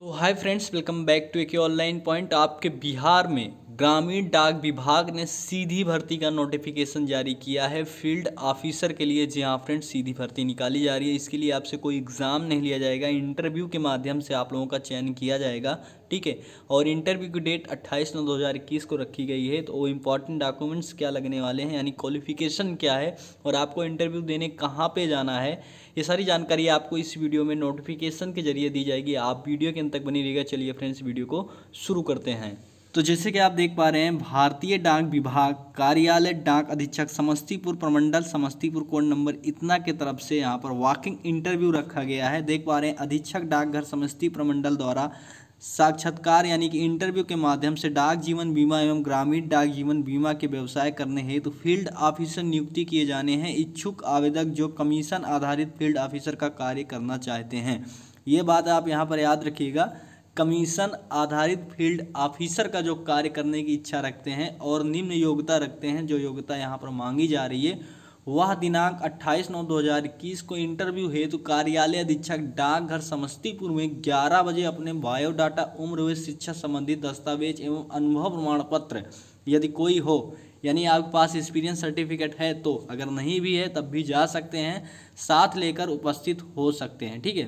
तो hi friends welcome back to एक online point आपके बिहार में ग्रामीण डाक विभाग ने सीधी भर्ती का नोटिफिकेशन जारी किया है फील्ड ऑफिसर के लिए जी हाँ फ्रेंड सीधी भर्ती निकाली जा रही है इसके लिए आपसे कोई एग्ज़ाम नहीं लिया जाएगा इंटरव्यू के माध्यम से आप लोगों का चयन किया जाएगा ठीक है और इंटरव्यू की डेट 28 नौ 2021 को रखी गई है तो वो इम्पॉर्टेंट डॉक्यूमेंट्स क्या लगने वाले हैं यानी क्वालिफिकेशन क्या है और आपको इंटरव्यू देने कहाँ पर जाना है ये सारी जानकारी आपको इस वीडियो में नोटिफिकेशन के जरिए दी जाएगी आप वीडियो के अंत तक बनी रहेगा चलिए फ्रेंड्स वीडियो को शुरू करते हैं तो जैसे कि आप देख पा रहे हैं भारतीय डाक विभाग कार्यालय डाक अधीक्षक समस्तीपुर प्रमंडल समस्तीपुर कोड नंबर इतना के तरफ से यहाँ पर वॉकिंग इंटरव्यू रखा गया है देख पा रहे हैं अधीक्षक डाकघर समस्ती प्रमंडल द्वारा साक्षात्कार यानी कि इंटरव्यू के माध्यम से डाक जीवन बीमा एवं ग्रामीण डाक जीवन बीमा के व्यवसाय करने हेतु तो फील्ड ऑफिसर नियुक्ति किए जाने हैं इच्छुक आवेदक जो कमीशन आधारित फील्ड ऑफिसर का कार्य करना चाहते हैं ये बात आप यहाँ पर याद रखिएगा कमीशन आधारित फील्ड ऑफिसर का जो कार्य करने की इच्छा रखते हैं और निम्न योग्यता रखते हैं जो योग्यता यहाँ पर मांगी जा रही है वह दिनांक 28 नौ 2021 को इंटरव्यू हेतु कार्यालय अधीक्षक डाकघर समस्तीपुर में 11 बजे अपने बायोडाटा उम्र व शिक्षा संबंधी दस्तावेज एवं अनुभव प्रमाण पत्र यदि कोई हो यानी आपके पास एक्सपीरियंस सर्टिफिकेट है तो अगर नहीं भी है तब भी जा सकते हैं साथ लेकर उपस्थित हो सकते हैं ठीक है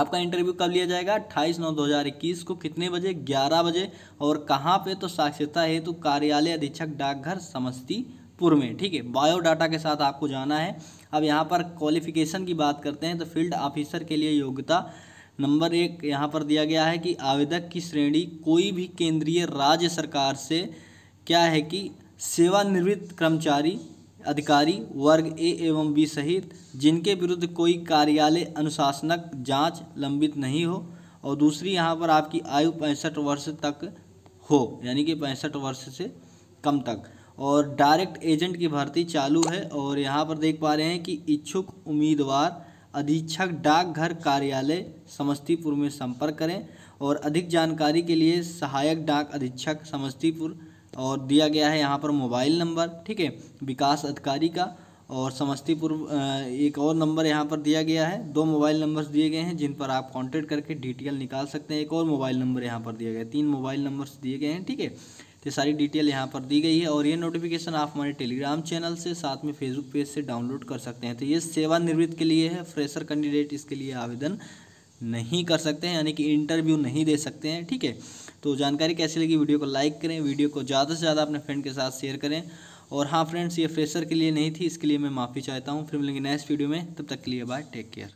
आपका इंटरव्यू कब लिया जाएगा अट्ठाईस नौ दो हज़ार इक्कीस को कितने बजे ग्यारह बजे और कहाँ पे तो साक्षरता हेतु कार्यालय अधीक्षक डाकघर समस्तीपुर में ठीक है बायोडाटा के साथ आपको जाना है अब यहाँ पर क्वालिफिकेशन की बात करते हैं तो फील्ड ऑफिसर के लिए योग्यता नंबर एक यहाँ पर दिया गया है कि आवेदक की श्रेणी कोई भी केंद्रीय राज्य सरकार से क्या है कि सेवानिवृत्त कर्मचारी अधिकारी वर्ग ए एवं बी सहित जिनके विरुद्ध कोई कार्यालय अनुशासनक जांच लंबित नहीं हो और दूसरी यहाँ पर आपकी आयु पैंसठ वर्ष तक हो यानी कि पैंसठ वर्ष से कम तक और डायरेक्ट एजेंट की भर्ती चालू है और यहाँ पर देख पा रहे हैं कि इच्छुक उम्मीदवार अधीक्षक डाकघर कार्यालय समस्तीपुर में संपर्क करें और अधिक जानकारी के लिए सहायक डाक अधीक्षक समस्तीपुर और दिया गया है यहाँ पर मोबाइल नंबर ठीक है विकास अधिकारी का और समस्तीपुर एक और नंबर यहाँ पर दिया गया है दो मोबाइल नंबर्स दिए गए हैं जिन पर आप कांटेक्ट करके डिटेल निकाल सकते हैं एक और मोबाइल नंबर यहाँ पर दिया गया है तीन मोबाइल नंबर्स दिए गए हैं ठीक है तो सारी डिटेल यहाँ पर दी गई है और ये नोटिफिकेशन आप हमारे टेलीग्राम चैनल से साथ में फेसबुक पेज से डाउनलोड कर सकते हैं तो ये सेवानिवृत्त के लिए है फ्रेशर कैंडिडेट इसके लिए आवेदन नहीं कर सकते हैं यानी कि इंटरव्यू नहीं दे सकते हैं ठीक है तो जानकारी कैसी लगी वीडियो को लाइक करें वीडियो को ज़्यादा से ज़्यादा अपने फ्रेंड के साथ शेयर करें और हाँ फ्रेंड्स ये फ्रेशर के लिए नहीं थी इसके लिए मैं माफ़ी चाहता हूँ फिर मिलेंगे नेक्स्ट वीडियो में तब तक के लिए बाय टेक केयर